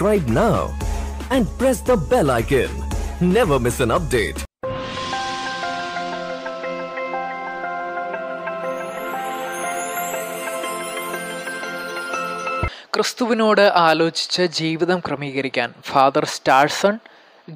subscribe now and press the bell icon. Never miss an update. ക്രിസ്തുവിനോട് ആലോചിച്ച് ജീവിതം ക്രമീകരിക്കാൻ ഫാദർ സ്റ്റാഴ്സൺ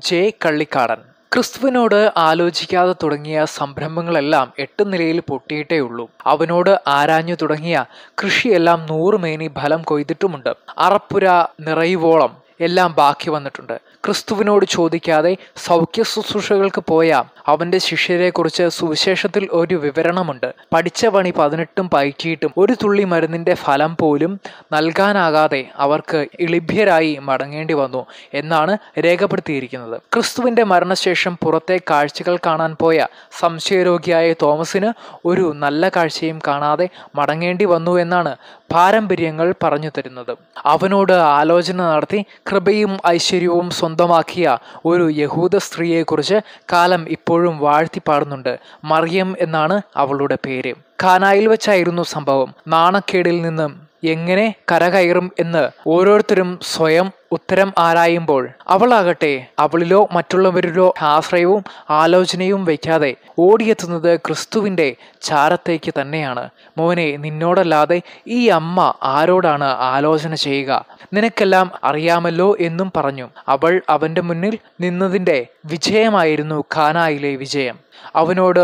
ജെ കള്ളിക്കാടൻ ക്രിസ്തുവിനോട് ആലോചിക്കാതെ തുടങ്ങിയ സംരംഭങ്ങളെല്ലാം എട്ട് നിലയിൽ പൊട്ടിയിട്ടേ ഉള്ളൂ അവനോട് ആരാഞ്ഞു തുടങ്ങിയ കൃഷിയെല്ലാം നൂറുമേനി ഫലം കൊയ്തിട്ടുമുണ്ട് അറപ്പുര നിറയുവോളം എല്ലാം ബാക്കി വന്നിട്ടുണ്ട് ക്രിസ്തുവിനോട് ചോദിക്കാതെ സൗഖ്യ ശുശ്രൂഷകൾക്ക് പോയ അവന്റെ ശിഷ്യരെക്കുറിച്ച് സുവിശേഷത്തിൽ ഒരു വിവരണമുണ്ട് പഠിച്ച പണി പതിനെട്ടും പയറ്റിയിട്ടും ഒരു തുള്ളി മരുന്നിന്റെ ഫലം പോലും നൽകാനാകാതെ അവർക്ക് ഇളിഭ്യരായി മടങ്ങേണ്ടി വന്നു എന്നാണ് രേഖപ്പെടുത്തിയിരിക്കുന്നത് ക്രിസ്തുവിന്റെ മരണശേഷം പുറത്തെ കാഴ്ചകൾ കാണാൻ പോയ സംശയരോഗിയായ തോമസിന് ഒരു നല്ല കാഴ്ചയും കാണാതെ മടങ്ങേണ്ടി വന്നു എന്നാണ് പാരമ്പര്യങ്ങൾ പറഞ്ഞു തരുന്നത് അവനോട് ആലോചന നടത്തി കൃപയും ഐശ്വര്യവും സ്വന്തമാക്കിയ ഒരു യഹൂദ സ്ത്രീയെക്കുറിച്ച് കാലം ഇപ്പോഴും വാഴ്ത്തി പാടുന്നുണ്ട് മറിയം എന്നാണ് അവളുടെ പേര് ഖാനായിൽ വെച്ചായിരുന്നു സംഭവം നാണക്കേടിൽ നിന്നും എങ്ങനെ കരകയറും എന്ന് ഓരോരുത്തരും സ്വയം ഉത്തരം ആരായുമ്പോൾ അവളാകട്ടെ അവളിലോ മറ്റുള്ളവരിലോ ആശ്രയവും ആലോചനയും വയ്ക്കാതെ ഓടിയെത്തുന്നത് ക്രിസ്തുവിൻ്റെ ചാരത്തേക്ക് തന്നെയാണ് മോനെ നിന്നോടല്ലാതെ ഈ അമ്മ ആരോടാണ് ആലോചന ചെയ്യുക നിനക്കെല്ലാം അറിയാമല്ലോ എന്നും പറഞ്ഞു അവൾ അവൻ്റെ മുന്നിൽ നിന്നതിൻ്റെ വിജയമായിരുന്നു ഖാനായിലെ വിജയം അവനോട്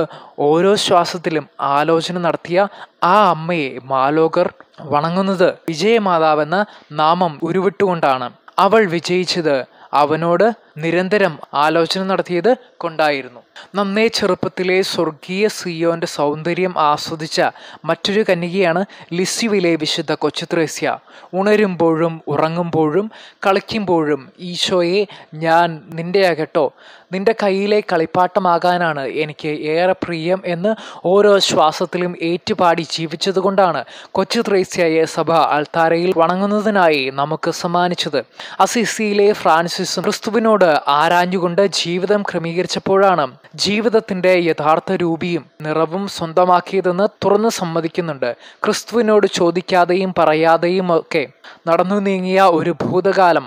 ഓരോ ശ്വാസത്തിലും ആലോചന നടത്തിയ ആ അമ്മയെ മാലോകർ വണങ്ങുന്നത് വിജയമാതാവെന്ന നാമം ഉരുവിട്ടുകൊണ്ടാണ് അവൾ വിജയിച്ചത് അവനോട് നിരന്തരം ആലോചന നടത്തിയത് കൊണ്ടായിരുന്നു നന്നേ ചെറുപ്പത്തിലെ സ്വർഗീയ സിയോന്റെ സൗന്ദര്യം ആസ്വദിച്ച മറ്റൊരു കന്യകയാണ് ലിസ്യുവിലെ വിശുദ്ധ കൊച്ചുത്രേസ്യ ഉണരുമ്പോഴും ഉറങ്ങുമ്പോഴും കളിക്കുമ്പോഴും ഈശോയെ ഞാൻ നിന്റെയാകട്ടോ നിന്റെ കയ്യിലെ കളിപ്പാട്ടമാകാനാണ് എനിക്ക് ഏറെ പ്രിയം എന്ന് ഓരോ ശ്വാസത്തിലും ഏറ്റുപാടി ജീവിച്ചതുകൊണ്ടാണ് കൊച്ചുത്രേസ്യയെ സഭ അൽത്താരയിൽ വണങ്ങുന്നതിനായി നമുക്ക് സമ്മാനിച്ചത് അസിസിയിലെ ഫ്രാൻസിസും ക്രിസ്തുവിനോട് ആരാഞ്ഞുകൊണ്ട് ജീവിതം ക്രമീകരിച്ചപ്പോഴാണ് ജീവിതത്തിന്റെ യഥാർത്ഥ രൂപിയും നിറവും സ്വന്തമാക്കിയതെന്ന് തുറന്നു സമ്മതിക്കുന്നുണ്ട് ക്രിസ്തുവിനോട് ചോദിക്കാതെയും പറയാതെയും ഒക്കെ നടന്നു നീങ്ങിയ ഒരു ഭൂതകാലം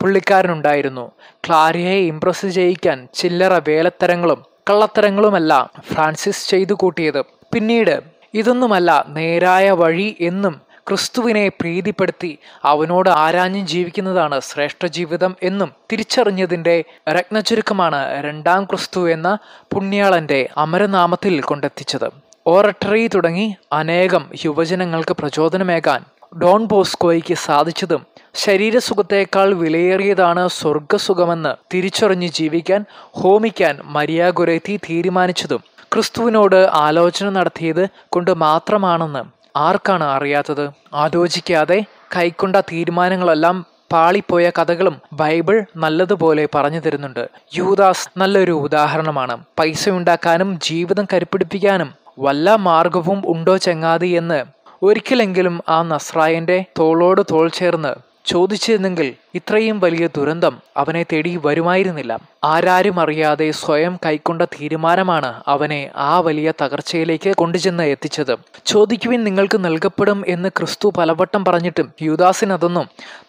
പുള്ളിക്കാരനുണ്ടായിരുന്നു ക്ലാരിയെ ഇംപ്രസ് ചെയ്യിക്കാൻ ചില്ലറ വേലത്തരങ്ങളും കള്ളത്തരങ്ങളുമല്ല ഫ്രാൻസിസ് ചെയ്തു കൂട്ടിയത് പിന്നീട് ഇതൊന്നുമല്ല നേരായ വഴി എന്നും ക്രിസ്തുവിനെ പ്രീതിപ്പെടുത്തി അവനോട് ആരാഞ്ഞും ജീവിക്കുന്നതാണ് ശ്രേഷ്ഠ ജീവിതം എന്നും തിരിച്ചറിഞ്ഞതിൻ്റെ രത്നചുരുക്കമാണ് രണ്ടാം ക്രിസ്തു എന്ന പുണ്യാളൻ്റെ അമരനാമത്തിൽ കൊണ്ടെത്തിച്ചത് ഓറട്ടറി തുടങ്ങി അനേകം യുവജനങ്ങൾക്ക് പ്രചോദനമേകാൻ ഡോൺ ബോസ്കോയ്ക്ക് സാധിച്ചതും ശരീരസുഖത്തേക്കാൾ വിലയേറിയതാണ് സ്വർഗസുഖമെന്ന് തിരിച്ചറിഞ്ഞ് ജീവിക്കാൻ ഹോമിക്കാൻ മരിയ ഗുരേത്തി തീരുമാനിച്ചതും ക്രിസ്തുവിനോട് ആലോചന നടത്തിയത് കൊണ്ട് മാത്രമാണെന്ന് ആർക്കാണ് അറിയാത്തത് ആലോചിക്കാതെ കൈക്കൊണ്ട തീരുമാനങ്ങളെല്ലാം പാളിപ്പോയ കഥകളും ബൈബിൾ നല്ലതുപോലെ പറഞ്ഞു തരുന്നുണ്ട് യൂദാസ് നല്ലൊരു ഉദാഹരണമാണ് പൈസ ഉണ്ടാക്കാനും ജീവിതം കരുപ്പിടിപ്പിക്കാനും വല്ല മാർഗവും ഉണ്ടോ ചെങ്ങാതി എന്ന് ഒരിക്കലെങ്കിലും ആ നസ്രായന്റെ തോളോട് തോൾ ചേർന്ന് ചോദിച്ചിരുന്നെങ്കിൽ ഇത്രയും വലിയ ദുരന്തം അവനെ തേടി വരുമായിരുന്നില്ല ആരാരും അറിയാതെ സ്വയം കൈക്കൊണ്ട തീരുമാനമാണ് അവനെ ആ വലിയ തകർച്ചയിലേക്ക് കൊണ്ടുചെന്ന് എത്തിച്ചത് ചോദിക്കുവിൻ നിങ്ങൾക്ക് നൽകപ്പെടും എന്ന് ക്രിസ്തു പലവട്ടം പറഞ്ഞിട്ടും യൂദാസിനതൊന്നും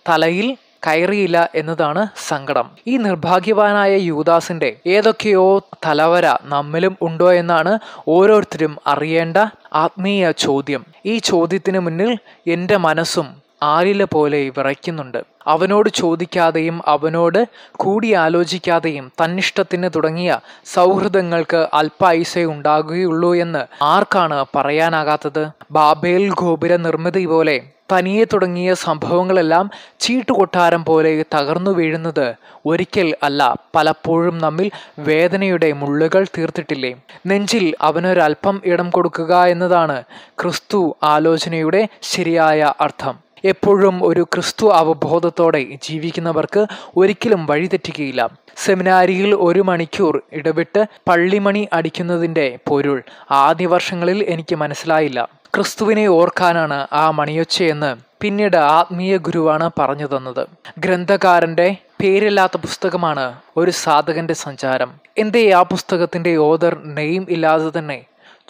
തലയിൽ കയറിയില്ല എന്നതാണ് സങ്കടം ഈ നിർഭാഗ്യവാനായ യൂദാസിന്റെ ഏതൊക്കെയോ തലവര നമ്മിലും ഉണ്ടോ എന്നാണ് ഓരോരുത്തരും അറിയേണ്ട ആത്മീയ ചോദ്യം ഈ ചോദ്യത്തിന് മുന്നിൽ എൻ്റെ മനസ്സും ആലില പോലെ വിറയ്ക്കുന്നുണ്ട് അവനോട് ചോദിക്കാതെയും അവനോട് കൂടിയാലോചിക്കാതെയും തന്നിഷ്ടത്തിന് തുടങ്ങിയ സൗഹൃദങ്ങൾക്ക് അല്പായുസേ ഉണ്ടാകുകയുള്ളൂ എന്ന് ആർക്കാണ് പറയാനാകാത്തത് ബാബേൽ ഗോപുര നിർമ്മിതി പോലെ തനിയെ തുടങ്ങിയ സംഭവങ്ങളെല്ലാം ചീട്ടുകൊട്ടാരം പോലെ തകർന്നു വീഴുന്നത് ഒരിക്കൽ അല്ല പലപ്പോഴും നമ്മിൽ വേദനയുടെ മുള്ളുകൾ തീർത്തിട്ടില്ലേ നെഞ്ചിൽ അവനൊരൽപ്പം ഇടം കൊടുക്കുക എന്നതാണ് ക്രിസ്തു ആലോചനയുടെ ശരിയായ അർത്ഥം എപ്പോഴും ഒരു ക്രിസ്തു അവബോധത്തോടെ ജീവിക്കുന്നവർക്ക് ഒരിക്കലും വഴിതെറ്റുകയില്ല സെമിനാരിയിൽ ഒരു മണിക്കൂർ ഇടവിട്ട് പള്ളിമണി അടിക്കുന്നതിൻ്റെ പൊരുൾ ആദ്യ വർഷങ്ങളിൽ എനിക്ക് മനസ്സിലായില്ല ക്രിസ്തുവിനെ ഓർക്കാനാണ് ആ മണിയൊച്ചയെന്ന് പിന്നീട് ആത്മീയ ഗുരുവാണ് പറഞ്ഞു തന്നത് ഗ്രന്ഥകാരൻ്റെ പേരില്ലാത്ത പുസ്തകമാണ് ഒരു സാധകന്റെ സഞ്ചാരം എന്തേ ആ പുസ്തകത്തിന്റെ ഓദർ നെയിം ഇല്ലാതെ തന്നെ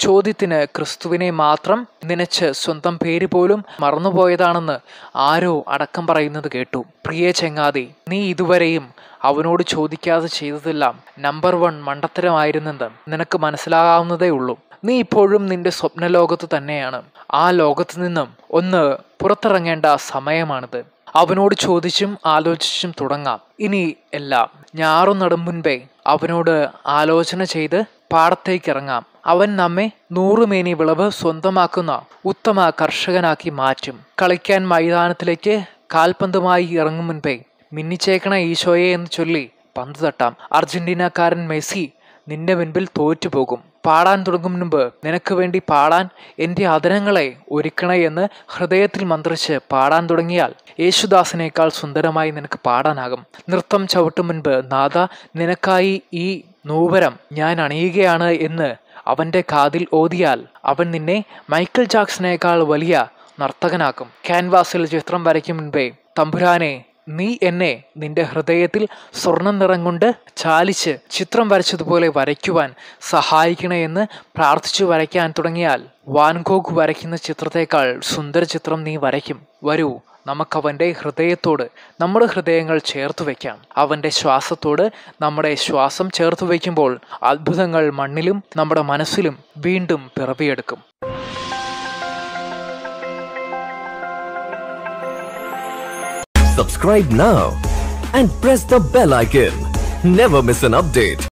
ചോദ്യത്തിന് ക്രിസ്തുവിനെ മാത്രം നനച്ച് സ്വന്തം പേര് പോലും മറന്നുപോയതാണെന്ന് ആരോ അടക്കം പറയുന്നത് കേട്ടു പ്രിയ ചെങ്ങാതി നീ ഇതുവരെയും അവനോട് ചോദിക്കാതെ ചെയ്തതെല്ലാം നമ്പർ വൺ മണ്ടത്തരമായിരുന്നെന്ന് നിനക്ക് മനസ്സിലാകാവുന്നതേ ഉള്ളൂ നീ ഇപ്പോഴും നിന്റെ സ്വപ്നലോകത്ത് തന്നെയാണ് ആ ലോകത്ത് നിന്നും ഒന്ന് പുറത്തിറങ്ങേണ്ട സമയമാണിത് അവനോട് ചോദിച്ചും ആലോചിച്ചും തുടങ്ങാം ഇനി എല്ലാം ഞാറും നടും മുൻപേ അവനോട് ആലോചന ചെയ്ത് പാടത്തേക്കിറങ്ങാം അവൻ നമ്മെ നൂറുമേനി വിളവ് സ്വന്തമാക്കുന്ന ഉത്തമ കർഷകനാക്കി മാറ്റും കളിക്കാൻ മൈതാനത്തിലേക്ക് കാൽപന്തുമായി ഇറങ്ങും മുൻപേ മിന്നിച്ചേക്കണ ഈശോയെ എന്ന് ചൊല്ലി പന്ത് തട്ടാം അർജന്റീനക്കാരൻ മെസ്സി നിന്റെ മുൻപിൽ തോറ്റുപോകും പാടാൻ തുടങ്ങും മുൻപ് നിനക്ക് വേണ്ടി പാടാൻ എൻ്റെ അതിരങ്ങളെ ഒരുക്കണേ എന്ന് ഹൃദയത്തിൽ മന്ത്രിച്ച് പാടാൻ തുടങ്ങിയാൽ യേശുദാസിനേക്കാൾ സുന്ദരമായി നിനക്ക് പാടാനാകും നൃത്തം ചവിട്ടും മുൻപ് നാഥ നിനക്കായി ഈ നൂപരം ഞാൻ അണിയുകയാണ് എന്ന് അവന്റെ കാതിൽ ഓതിയാൽ അവൻ നിന്നെ മൈക്കിൾ ജാക്സനേക്കാൾ വലിയ നർത്തകനാക്കും ക്യാൻവാസിൽ ചിത്രം വരയ്ക്കും മുൻപേ തമ്പുരാനെ നീ എന്നെ നിന്റെ ഹൃദയത്തിൽ സ്വർണം നിറം കൊണ്ട് ചാലിച്ച് ചിത്രം വരച്ചതുപോലെ വരയ്ക്കുവാൻ സഹായിക്കണേ എന്ന് പ്രാർത്ഥിച്ചു വരയ്ക്കാൻ തുടങ്ങിയാൽ വാൻഗോഗ് വരയ്ക്കുന്ന ചിത്രത്തേക്കാൾ സുന്ദര ചിത്രം നീ വരയ്ക്കും വരൂ നമുക്കവൻ്റെ ഹൃദയത്തോട് നമ്മുടെ ഹൃദയങ്ങൾ ചേർത്ത് വയ്ക്കാം അവൻ്റെ ശ്വാസത്തോട് നമ്മുടെ ശ്വാസം ചേർത്ത് വയ്ക്കുമ്പോൾ അത്ഭുതങ്ങൾ മണ്ണിലും നമ്മുടെ മനസ്സിലും വീണ്ടും പിറവിയെടുക്കും subscribe now and press the bell icon never miss an update